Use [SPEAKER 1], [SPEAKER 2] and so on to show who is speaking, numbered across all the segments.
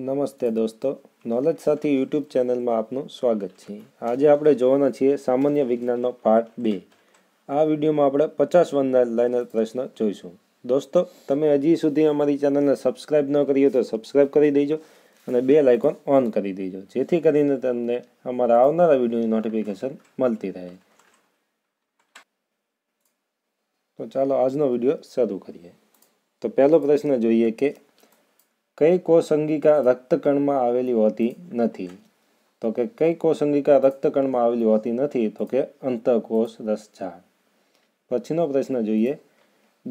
[SPEAKER 1] નમસ્તે દોસ્તો નોલેજ સાથી યુટ્યુબ ચેનલમાં આપનું સ્વાગત છે આજે આપણે જોવાના છીએ સામાન્ય વિજ્ઞાનનો પાર્ટ બે આ વિડીયોમાં આપણે પચાસ વનના લાઈનર પ્રશ્ન જોઈશું દોસ્તો તમે હજી સુધી અમારી ચેનલને સબસ્ક્રાઈબ ન કરી તો સબસ્ક્રાઇબ કરી દેજો અને બે લાઇકોન ઓન કરી દેજો જેથી કરીને તમને અમારા આવનારા વિડીયોની નોટિફિકેશન મળતી રહે તો ચાલો આજનો વિડીયો શરૂ કરીએ તો પહેલો પ્રશ્ન જોઈએ કે કઈ કોસંગિકા રક્તકણમાં આવેલી હોતી નથી તો કે કઈ કોસંગિકા રક્તકણમાં આવેલી હોતી નથી તો કે અંતઃકોષ રસઝાડ પછીનો પ્રશ્ન જોઈએ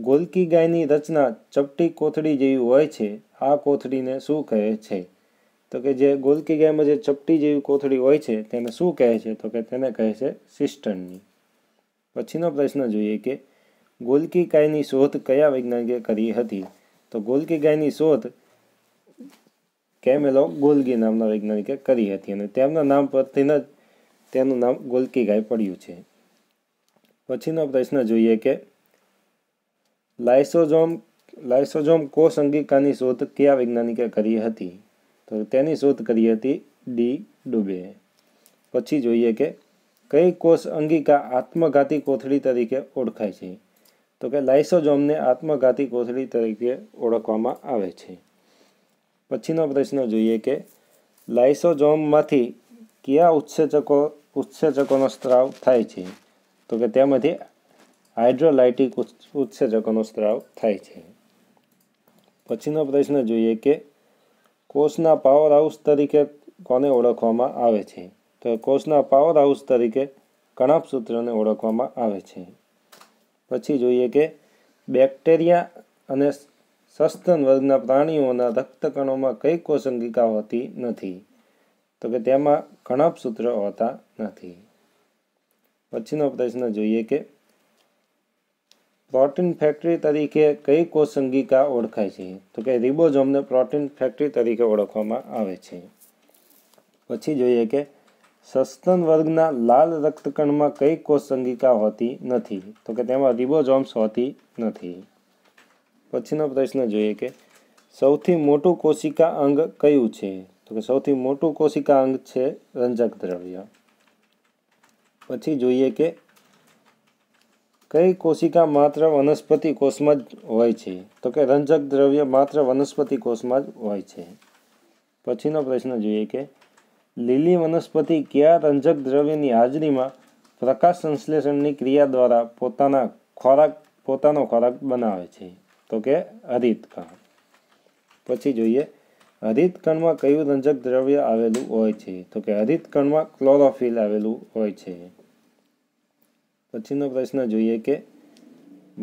[SPEAKER 1] ગોલકી ગાયની રચના ચપટી કોથળી જેવી હોય છે આ કોથળીને શું કહે છે તો કે જે ગોલકી ગાયમાં જે ચપટી જેવી કોથળી હોય છે તેને શું કહે છે તો કે તેને કહે છે સિસ્ટનની પછીનો પ્રશ્ન જોઈએ કે ગોલકી ગાયની શોધ કયા વૈજ્ઞાનિકે કરી હતી તો ગોલકી ગાયની શોધ કેમેલો ગોલ્ગી નામના વૈજ્ઞાનિકે કરી હતી અને તેમના નામ પરથીને જ તેનું નામ ગોલકી ગાય પડ્યું છે પછીનો પ્રશ્ન જોઈએ કે લાઇસોઝોમ લાઇસોઝોમ કોષ અંગિકાની શોધ કયા વૈજ્ઞાનિકે કરી હતી તો તેની શોધ કરી હતી ડી ડુબે પછી જોઈએ કે કઈ કોષ અંગિકા આત્મઘાતી કોથળી તરીકે ઓળખાય છે તો કે લાઇસોઝોમને આત્મઘાતી કોથળી તરીકે ઓળખવામાં આવે છે પછીનો પ્રશ્ન જોઈએ કે લાઇસોજોમમાંથી કયા ઉત્સેચકો ઉત્સેચકોનો સ્ત્રાવ થાય છે તો કે તેમાંથી હાઇડ્રોલાઇટિક ઉત્સેચકોનો સ્ત્રાવ થાય છે પછીનો પ્રશ્ન જોઈએ કે કોષના પાવર હાઉસ તરીકે કોને ઓળખવામાં આવે છે તો કોષના પાવર હાઉસ તરીકે કણપ સૂત્રને ઓળખવામાં આવે છે પછી જોઈએ કે બેક્ટેરિયા અને સસ્તન વર્ગના પ્રાણીઓના રક્તકણોમાં કઈ કોસંગિકા હોતી નથી તો કે તેમાં કણપ સૂત્ર હોતા નથી પછીનો પ્રશ્ન જોઈએ કે પ્રોટીન ફેક્ટરી તરીકે કઈ કોસંગિકા ઓળખાય છે તો કે રિબોઝોમને પ્રોટીન ફેક્ટરી તરીકે ઓળખવામાં આવે છે પછી જોઈએ કે સસ્તન વર્ગના લાલ રક્તકણમાં કઈ કોષ સંગિકા હોતી નથી તો કે તેમાં રિબોઝોમ્સ હોતી નથી પછીનો પ્રશ્ન જોઈએ કે સૌથી મોટું કોશિકા અંગ કયું છે તો કે સૌથી મોટું કોશિકા અંગ છે રંજક દ્રવ્ય પછી જોઈએ કે કઈ કોશિકા માત્ર વનસ્પતિ કોષમાં જ હોય છે તો કે રંજક દ્રવ્ય માત્ર વનસ્પતિ કોષમાં જ હોય છે પછીનો પ્રશ્ન જોઈએ કે લીલી વનસ્પતિ કયા રંજક દ્રવ્યની હાજરીમાં પ્રકાશ સંશ્લેષણની ક્રિયા દ્વારા પોતાના ખોરાક પોતાનો ખોરાક બનાવે છે તો કે હરિત કણ પછી જોઈએ હરિત કણમાં કયું રંજક દ્રવ્ય આવેલું હોય છે તો કે હરિત કણમાં ક્લોરોફિલ આવેલું હોય છે પછીનો પ્રશ્ન જોઈએ કે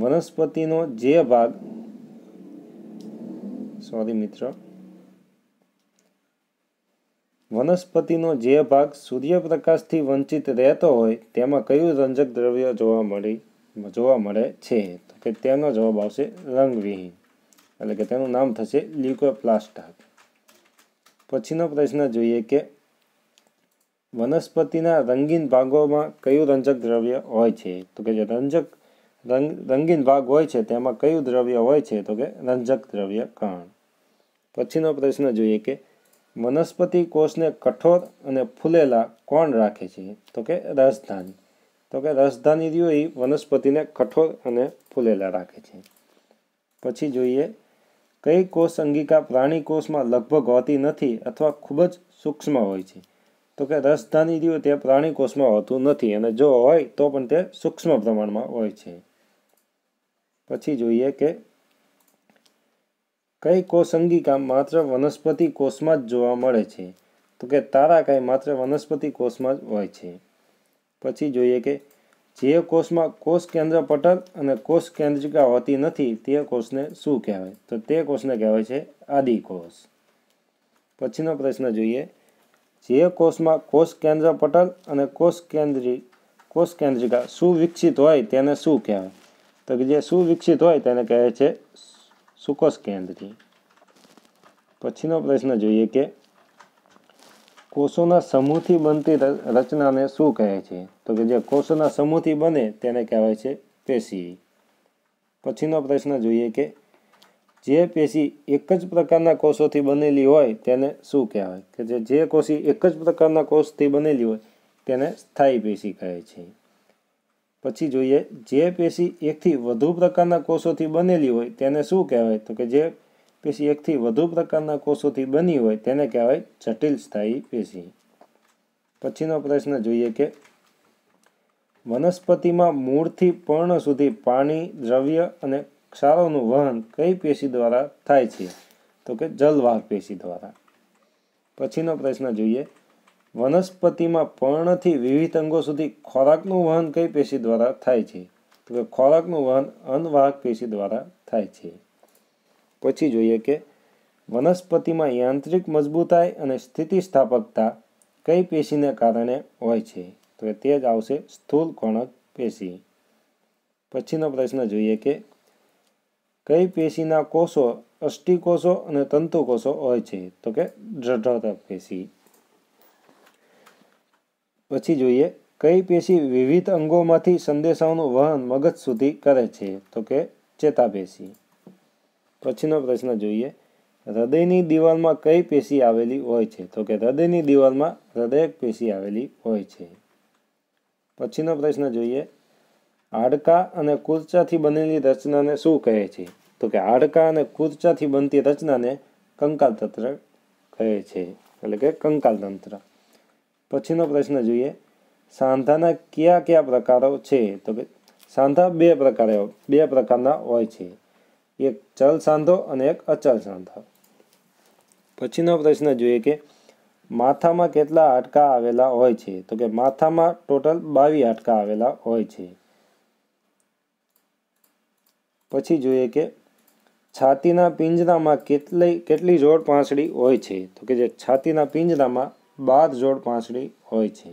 [SPEAKER 1] વનસ્પતિનો જે ભાગ સોરી મિત્ર વનસ્પતિનો જે ભાગ સૂર્યપ્રકાશથી વંચિત રહેતો હોય તેમાં કયું રંજક દ્રવ્ય જોવા મળી જોવા મળે છે તો કે તેનો જવાબ આવશે રંગવિહીન એટલે કે તેનું નામ થશે લ્યુકોપ્લાસ્ટાક પછીનો પ્રશ્ન જોઈએ કે વનસ્પતિના રંગીન ભાગોમાં કયું રંજક દ્રવ્ય હોય છે તો કે જે રંજક રંગ રંગીન ભાગ હોય છે તેમાં કયું દ્રવ્ય હોય છે તો કે રંજક દ્રવ્ય કણ પછીનો પ્રશ્ન જોઈએ કે વનસ્પતિ કોષને કઠોર અને ફૂલેલા કોણ રાખે છે તો કે રસધાની તો કે રસધાનીઓ એ વનસ્પતિને કઠોર અને ફૂલેલા રાખે છે પછી જોઈએ કઈ કોષ અંગિકા પ્રાણી કોષમાં લગભગ હોતી નથી અથવા ખૂબ જ સૂક્ષ્મ હોય છે તો કે રસધાનીઓ તે પ્રાણી કોષમાં હોતું નથી અને જો હોય તો પણ તે સૂક્ષ્મ પ્રમાણમાં હોય છે પછી જોઈએ કે કઈ કોષ અંગિકા માત્ર વનસ્પતિ કોષમાં જ જોવા મળે છે તો કે તારા તારાકાય માત્ર વનસ્પતિ કોષમાં જ હોય છે પછી જોઈએ કે જે કોષમાં કોષ કેન્દ્ર પટલ અને કોષ કેન્દ્રિકા હોતી નથી તે કોષને શું કહેવાય તો તે કોષને કહેવાય છે આદિકોષ પછીનો પ્રશ્ન જોઈએ જે કોષમાં કોષ કેન્દ્ર પટલ અને કોષ કેન્દ્રી કોષ કેન્દ્રિકા સુવિકસિત હોય તેને શું કહેવાય તો કે જે સુવિકસિત હોય તેને કહે છે સુકોષ કેન્દ્રી પછીનો પ્રશ્ન જોઈએ કે કોષોના સમૂહથી બનતી રચનાને શું કહે છે તો કે જે કોષોના સમૂહથી બને તેને કહેવાય છે પેશી પછીનો પ્રશ્ન જોઈએ કે જે પેશી એક જ પ્રકારના કોષોથી બનેલી હોય તેને શું કહેવાય કે જે જે કોષી એક જ પ્રકારના કોષથી બનેલી હોય તેને સ્થાયી પેશી કહે છે પછી જોઈએ જે પેશી એકથી વધુ પ્રકારના કોષોથી બનેલી હોય તેને શું કહેવાય તો કે જે પેશી એકથી વધુ પ્રકારના કોષોથી બની હોય તેને કહેવાય જટિલ સ્થાયી પેશી પછીનો પ્રશ્ન જોઈએ કે વનસ્પતિમાં મૂળથી પર્ણ સુધી પાણી દ્રવ્ય અને ક્ષારોનું વહન કઈ પેશી દ્વારા થાય છે તો કે જલવાહક પેશી દ્વારા પછીનો પ્રશ્ન જોઈએ વનસ્પતિમાં પર્ણથી વિવિધ અંગો સુધી ખોરાકનું વહન કઈ પેશી દ્વારા થાય છે તો કે ખોરાકનું વહન અન્નવાહક પેશી દ્વારા થાય છે પછી જોઈએ કે વનસ્પતિમાં યાંત્રિક મજબૂતાઈ અને સ્થિતિસ્થાપકતા કઈ પેશીને કારણે હોય છે તો તે જ આવશે સ્થૂલ કોણક પેશી પછીનો પ્રશ્ન જોઈએ કે કઈ પેશીના કોષો અષ્ટિકોષો અને તંતુકોષો હોય છે તો કે દ્રઢતક પેશી પછી જોઈએ કઈ પેશી વિવિધ અંગોમાંથી સંદેશાઓનું વહન મગજ સુધી કરે છે તો કે ચેતાપેશી પછીનો પ્રશ્ન જોઈએ હૃદયની દિવાલમાં કઈ પેશી આવેલી હોય છે તો કે હૃદયની દિવાલમાં હૃદયક પેશી આવેલી હોય છે પછીનો પ્રશ્ન જોઈએ હાડકા અને કુર્ચાથી બનેલી રચનાને શું કહે છે તો કે હાડકા અને કુર્ચાથી બનતી રચનાને કંકાલ તંત્ર કહે છે એટલે કે કંકાલ તંત્ર પછીનો પ્રશ્ન જોઈએ સાંધાના કયા કયા પ્રકારો છે તો કે સાંધા બે પ્રકારે બે પ્રકારના હોય છે એક ચલ સાંધો અને એક અચલ સાંધો પછીનો પ્રશ્ન જોઈએ કે માથામાં કેટલા હાડકા આવેલા હોય છે તો કે માથામાં ટોટલ બાવીસ હાડકા આવેલા હોય છે પછી જોઈએ કે છાતીના પિંજરામાં કેટલી કેટલી જોડ પાંસળી હોય છે તો કે જે છાતીના પિંજરામાં બાર જોડ પાંસળી હોય છે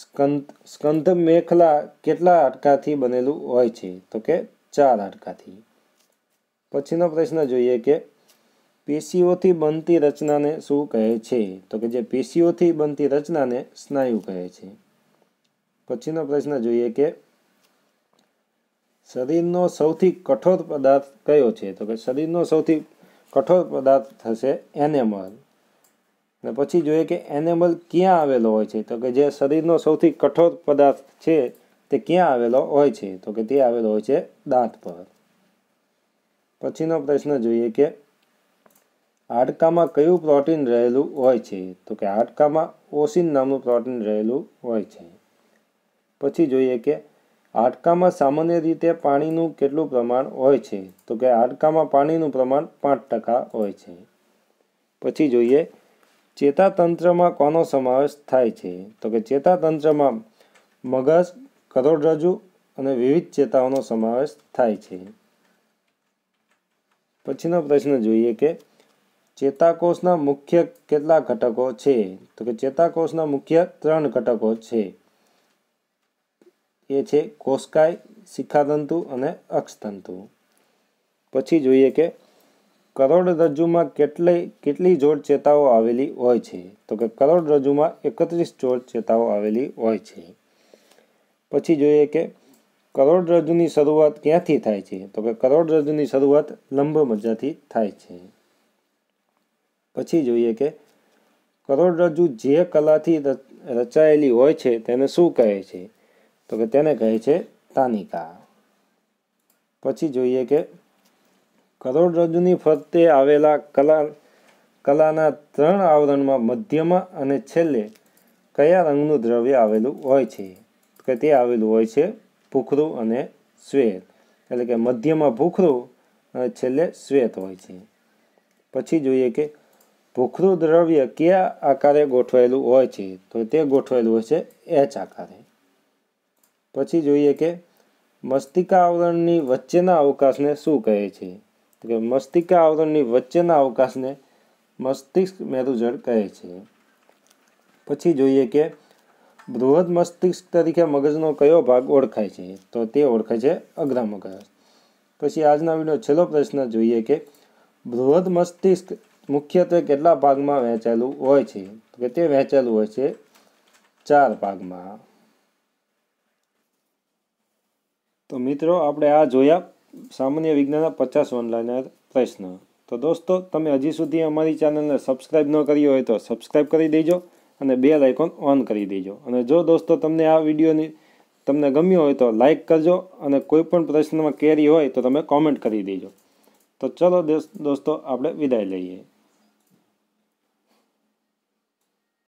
[SPEAKER 1] સ્કંદ સ્કંધ મેખલા કેટલા હાડકાથી બનેલું હોય છે તો કે ચાર હાડકાથી પછીનો પ્રશ્ન જોઈએ કે પેશીઓથી બનતી રચનાને શું કહે છે તો કે જે પેશીઓથી બનતી રચનાને સ્નાયુ કહે છે પછીનો પ્રશ્ન જોઈએ કે શરીરનો સૌથી કઠોર પદાર્થ કયો છે તો કે શરીરનો સૌથી કઠોર પદાર્થ થશે એનેમલ અને પછી જોઈએ કે એનેમલ ક્યાં આવેલો હોય છે તો કે જે શરીરનો સૌથી કઠોર પદાર્થ છે તે ક્યાં આવેલો હોય છે તો કે તે આવેલો હોય છે દાંત પર પછીનો પ્રશ્ન જોઈએ કે હાડકામાં કયું પ્રોટીન રહેલું હોય છે તો કે હાડકામાં ઓસિન નામનું પ્રોટીન રહેલું હોય છે પછી જોઈએ કે હાડકામાં સામાન્ય રીતે પાણીનું કેટલું પ્રમાણ હોય છે તો કે હાડકામાં પાણીનું પ્રમાણ પાંચ ટકા હોય છે પછી જોઈએ ચેતાતંત્રમાં કોનો સમાવેશ થાય છે તો કે ચેતાતંત્રમાં મગજ કરોડરજ્જુ અને વિવિધ ચેતાઓનો સમાવેશ થાય છે પછીનો પ્રશ્ન જોઈએ કે ચેતાકોષના મુખ્ય કેટલા ઘટકો છે તો કે ચેતાકોષના મુખ્ય ત્રણ ઘટકો છે એ છે કોષકાય શિખાતંતુ અને અક્ષતંતુ પછી જોઈએ કે કરોડરજ્જુમાં કેટલી કેટલી જોડ ચેતાઓ આવેલી હોય છે તો કે કરોડરજ્જુમાં એકત્રીસ જોડ ચેતાઓ આવેલી હોય છે પછી જોઈએ કે કરોડરજ્જુની શરૂઆત ક્યાંથી થાય છે તો કે કરોડરજ્જુની શરૂઆત લંબ મજ્જાથી થાય છે પછી જોઈએ કે કરોડરજ્જુ જે કલાથી રચાયેલી હોય છે તેને શું કહે છે તો કે તેને કહે છે તાનિકા પછી જોઈએ કે કરોડરજ્જુની ફરતે આવેલા કલા કલાના ત્રણ આવરણમાં મધ્યમાં અને છેલ્લે કયા રંગનું દ્રવ્ય આવેલું હોય છે કે તે આવેલું હોય છે ભૂખરું અને શ્વેત એટલે કે મધ્યમાં ભૂખરું અને છેલ્લે શ્વેત હોય છે પછી જોઈએ કે ભૂખરું દ્રવ્ય કયા આકારે ગોઠવાયેલું હોય છે તો તે ગોઠવાયેલું હોય છે એચ આકારે પછી જોઈએ કે મસ્તિકા આવરણની વચ્ચેના અવકાશને શું કહે છે તો કે મસ્તિકા આવરણની વચ્ચેના અવકાશને મસ્તિષ્ક મેરુજળ કહે છે પછી જોઈએ કે બૃહદ મસ્તિષ્ક તરીકે મગજનો કયો ભાગ ઓળખાય છે તો તે ઓળખાય છે અગ્ર મગજ પછી આજના વિડીયો છેલ્લો પ્રશ્ન જોઈએ કે બૃહદ મસ્તિષ્ક મુખ્યત્વે કેટલા ભાગમાં વહેંચાયેલું હોય છે તો કે તે વહેંચેલું હોય છે ચાર ભાગમાં તો મિત્રો આપણે આ જોયા સામાન્ય વિજ્ઞાનના પચાસ ઓનલાઈનર પ્રશ્ન તો દોસ્તો તમે હજી સુધી અમારી ચેનલને સબસ્ક્રાઈબ ન કરી હોય તો સબસ્ક્રાઈબ કરી દેજો અને બેલ આઇકોન ઓન કરી દેજો અને જો દોસ્તો તમને આ વિડીયોની તમને ગમ્યો હોય તો લાઇક કરજો અને કોઈ પણ પ્રશ્નમાં કેરી હોય તો તમે કોમેન્ટ કરી દેજો તો ચલો દોસ્તો આપણે વિદાય લઈએ